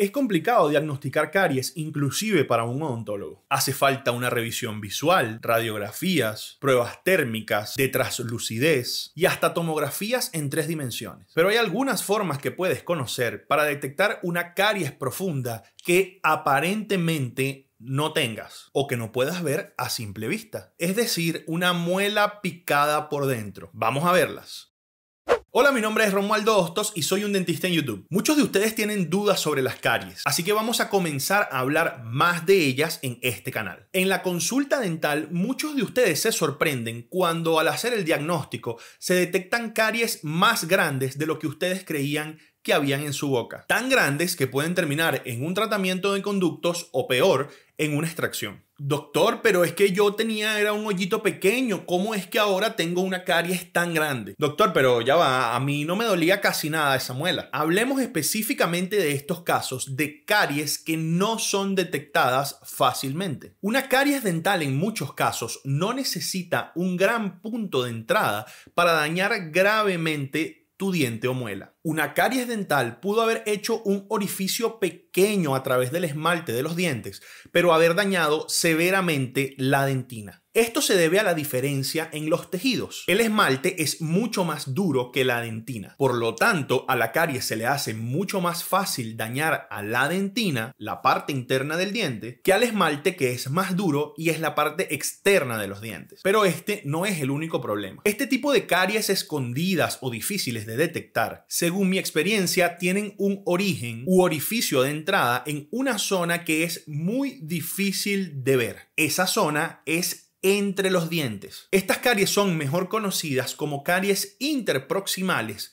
Es complicado diagnosticar caries, inclusive para un odontólogo. Hace falta una revisión visual, radiografías, pruebas térmicas, de traslucidez y hasta tomografías en tres dimensiones. Pero hay algunas formas que puedes conocer para detectar una caries profunda que aparentemente no tengas o que no puedas ver a simple vista. Es decir, una muela picada por dentro. Vamos a verlas. Hola, mi nombre es Romualdo Hostos y soy un dentista en YouTube. Muchos de ustedes tienen dudas sobre las caries, así que vamos a comenzar a hablar más de ellas en este canal. En la consulta dental, muchos de ustedes se sorprenden cuando al hacer el diagnóstico se detectan caries más grandes de lo que ustedes creían que habían en su boca, tan grandes que pueden terminar en un tratamiento de conductos o peor, en una extracción. Doctor, pero es que yo tenía era un hoyito pequeño, ¿cómo es que ahora tengo una caries tan grande? Doctor, pero ya va, a mí no me dolía casi nada esa muela. Hablemos específicamente de estos casos de caries que no son detectadas fácilmente. Una caries dental en muchos casos no necesita un gran punto de entrada para dañar gravemente tu diente o muela. Una caries dental pudo haber hecho un orificio pequeño a través del esmalte de los dientes, pero haber dañado severamente la dentina. Esto se debe a la diferencia en los tejidos. El esmalte es mucho más duro que la dentina. Por lo tanto, a la caries se le hace mucho más fácil dañar a la dentina, la parte interna del diente, que al esmalte que es más duro y es la parte externa de los dientes. Pero este no es el único problema. Este tipo de caries escondidas o difíciles de detectar, según mi experiencia, tienen un origen u orificio de entrada en una zona que es muy difícil de ver. Esa zona es entre los dientes. Estas caries son mejor conocidas como caries interproximales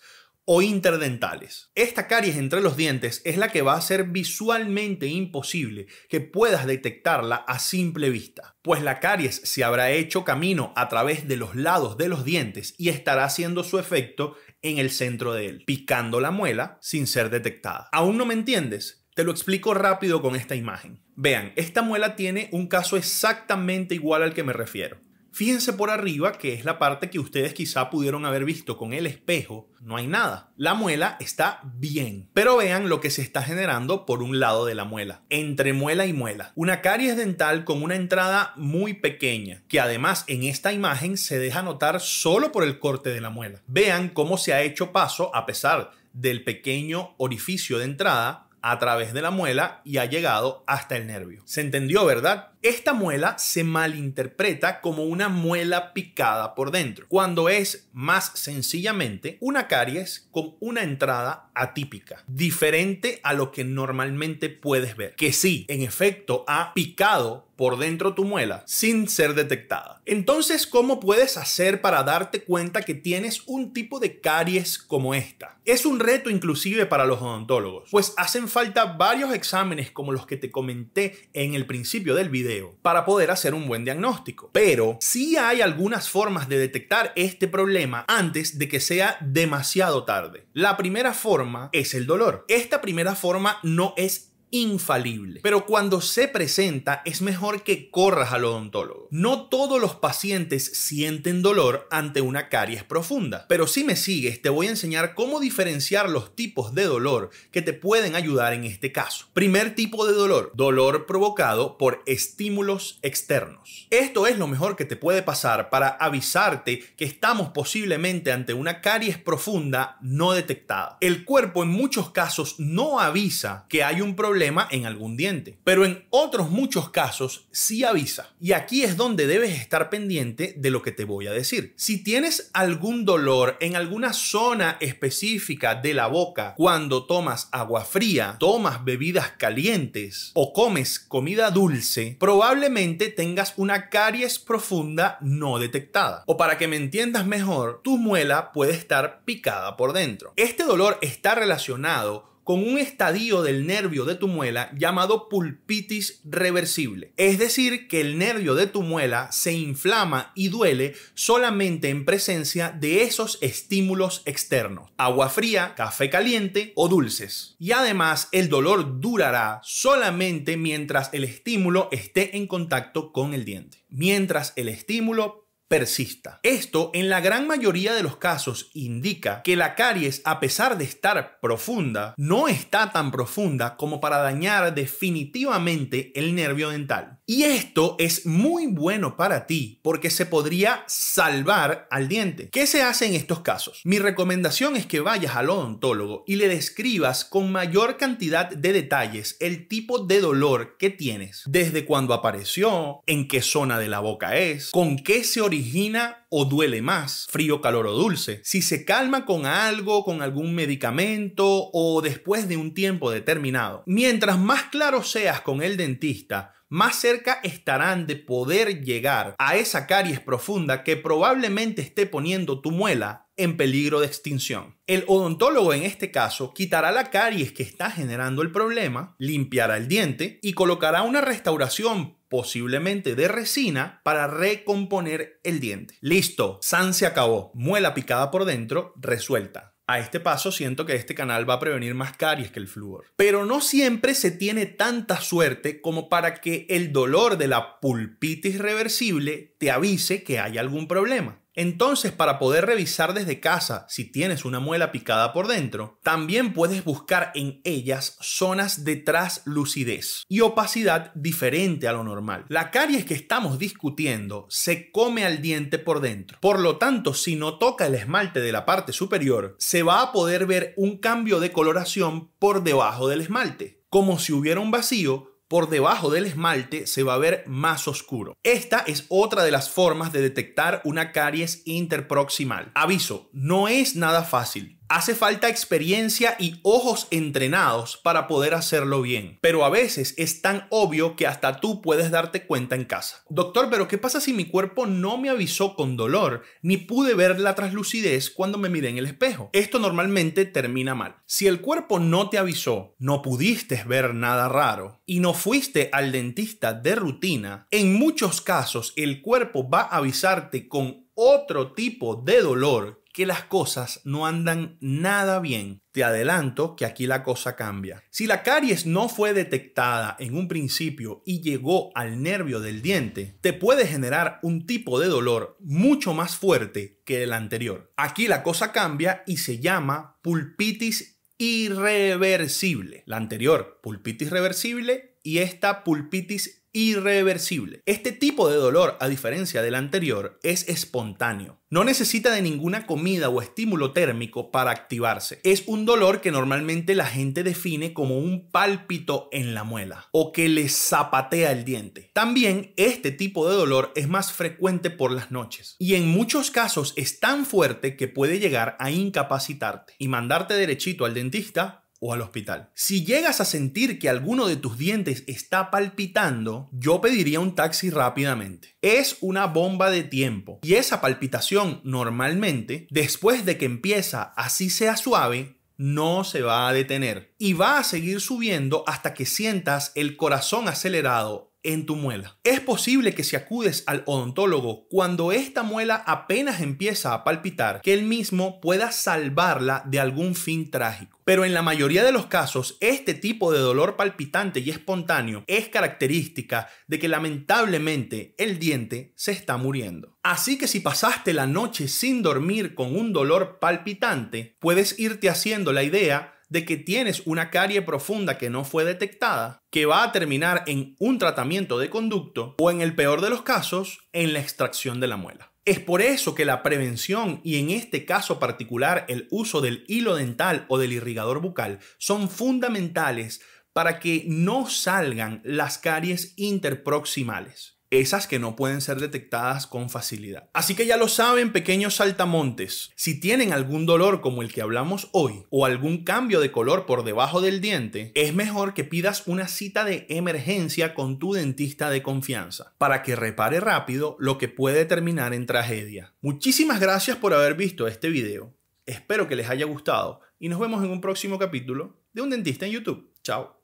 o interdentales. Esta caries entre los dientes es la que va a ser visualmente imposible que puedas detectarla a simple vista, pues la caries se habrá hecho camino a través de los lados de los dientes y estará haciendo su efecto en el centro de él, picando la muela sin ser detectada. ¿Aún no me entiendes? Te lo explico rápido con esta imagen. Vean, esta muela tiene un caso exactamente igual al que me refiero. Fíjense por arriba, que es la parte que ustedes quizá pudieron haber visto con el espejo, no hay nada. La muela está bien, pero vean lo que se está generando por un lado de la muela, entre muela y muela. Una caries dental con una entrada muy pequeña, que además en esta imagen se deja notar solo por el corte de la muela. Vean cómo se ha hecho paso a pesar del pequeño orificio de entrada a través de la muela y ha llegado hasta el nervio. ¿Se entendió, verdad? Esta muela se malinterpreta como una muela picada por dentro, cuando es más sencillamente una caries con una entrada atípica, diferente a lo que normalmente puedes ver, que sí, en efecto, ha picado por dentro tu muela sin ser detectada. Entonces, ¿cómo puedes hacer para darte cuenta que tienes un tipo de caries como esta? Es un reto inclusive para los odontólogos, pues hacen falta varios exámenes como los que te comenté en el principio del video para poder hacer un buen diagnóstico. Pero sí hay algunas formas de detectar este problema antes de que sea demasiado tarde. La primera forma es el dolor. Esta primera forma no es infalible. Pero cuando se presenta es mejor que corras al odontólogo. No todos los pacientes sienten dolor ante una caries profunda, pero si me sigues te voy a enseñar cómo diferenciar los tipos de dolor que te pueden ayudar en este caso. Primer tipo de dolor, dolor provocado por estímulos externos. Esto es lo mejor que te puede pasar para avisarte que estamos posiblemente ante una caries profunda no detectada. El cuerpo en muchos casos no avisa que hay un problema en algún diente. Pero en otros muchos casos sí avisa. Y aquí es donde debes estar pendiente de lo que te voy a decir. Si tienes algún dolor en alguna zona específica de la boca cuando tomas agua fría, tomas bebidas calientes o comes comida dulce, probablemente tengas una caries profunda no detectada. O para que me entiendas mejor, tu muela puede estar picada por dentro. Este dolor está relacionado con un estadio del nervio de tu muela llamado pulpitis reversible. Es decir, que el nervio de tu muela se inflama y duele solamente en presencia de esos estímulos externos. Agua fría, café caliente o dulces. Y además el dolor durará solamente mientras el estímulo esté en contacto con el diente. Mientras el estímulo persista. Esto en la gran mayoría de los casos indica que la caries, a pesar de estar profunda, no está tan profunda como para dañar definitivamente el nervio dental. Y esto es muy bueno para ti porque se podría salvar al diente. ¿Qué se hace en estos casos? Mi recomendación es que vayas al odontólogo y le describas con mayor cantidad de detalles el tipo de dolor que tienes, desde cuándo apareció, en qué zona de la boca es, con qué se origina o duele más, frío, calor o dulce, si se calma con algo, con algún medicamento o después de un tiempo determinado. Mientras más claro seas con el dentista, más cerca estarán de poder llegar a esa caries profunda que probablemente esté poniendo tu muela en peligro de extinción. El odontólogo en este caso quitará la caries que está generando el problema, limpiará el diente y colocará una restauración posiblemente de resina, para recomponer el diente. Listo, san se acabó. Muela picada por dentro, resuelta. A este paso siento que este canal va a prevenir más caries que el flúor. Pero no siempre se tiene tanta suerte como para que el dolor de la pulpitis reversible te avise que hay algún problema. Entonces, para poder revisar desde casa si tienes una muela picada por dentro, también puedes buscar en ellas zonas de traslucidez y opacidad diferente a lo normal. La caries que estamos discutiendo se come al diente por dentro. Por lo tanto, si no toca el esmalte de la parte superior, se va a poder ver un cambio de coloración por debajo del esmalte, como si hubiera un vacío por debajo del esmalte se va a ver más oscuro. Esta es otra de las formas de detectar una caries interproximal. Aviso, no es nada fácil. Hace falta experiencia y ojos entrenados para poder hacerlo bien, pero a veces es tan obvio que hasta tú puedes darte cuenta en casa. Doctor, pero ¿qué pasa si mi cuerpo no me avisó con dolor, ni pude ver la traslucidez cuando me miré en el espejo? Esto normalmente termina mal. Si el cuerpo no te avisó, no pudiste ver nada raro y no fuiste al dentista de rutina, en muchos casos el cuerpo va a avisarte con otro tipo de dolor que las cosas no andan nada bien, te adelanto que aquí la cosa cambia. Si la caries no fue detectada en un principio y llegó al nervio del diente, te puede generar un tipo de dolor mucho más fuerte que el anterior. Aquí la cosa cambia y se llama pulpitis irreversible. La anterior, pulpitis reversible, y esta pulpitis irreversible. Este tipo de dolor, a diferencia del anterior, es espontáneo. No necesita de ninguna comida o estímulo térmico para activarse. Es un dolor que normalmente la gente define como un pálpito en la muela o que le zapatea el diente. También este tipo de dolor es más frecuente por las noches y en muchos casos es tan fuerte que puede llegar a incapacitarte y mandarte derechito al dentista o al hospital. Si llegas a sentir que alguno de tus dientes está palpitando, yo pediría un taxi rápidamente. Es una bomba de tiempo y esa palpitación normalmente, después de que empieza así sea suave, no se va a detener y va a seguir subiendo hasta que sientas el corazón acelerado en tu muela. Es posible que si acudes al odontólogo cuando esta muela apenas empieza a palpitar, que él mismo pueda salvarla de algún fin trágico. Pero en la mayoría de los casos, este tipo de dolor palpitante y espontáneo es característica de que lamentablemente el diente se está muriendo. Así que si pasaste la noche sin dormir con un dolor palpitante, puedes irte haciendo la idea de que tienes una carie profunda que no fue detectada, que va a terminar en un tratamiento de conducto o en el peor de los casos, en la extracción de la muela. Es por eso que la prevención y en este caso particular el uso del hilo dental o del irrigador bucal son fundamentales para que no salgan las caries interproximales esas que no pueden ser detectadas con facilidad. Así que ya lo saben, pequeños saltamontes, si tienen algún dolor como el que hablamos hoy o algún cambio de color por debajo del diente, es mejor que pidas una cita de emergencia con tu dentista de confianza para que repare rápido lo que puede terminar en tragedia. Muchísimas gracias por haber visto este video. Espero que les haya gustado y nos vemos en un próximo capítulo de Un Dentista en YouTube. Chao.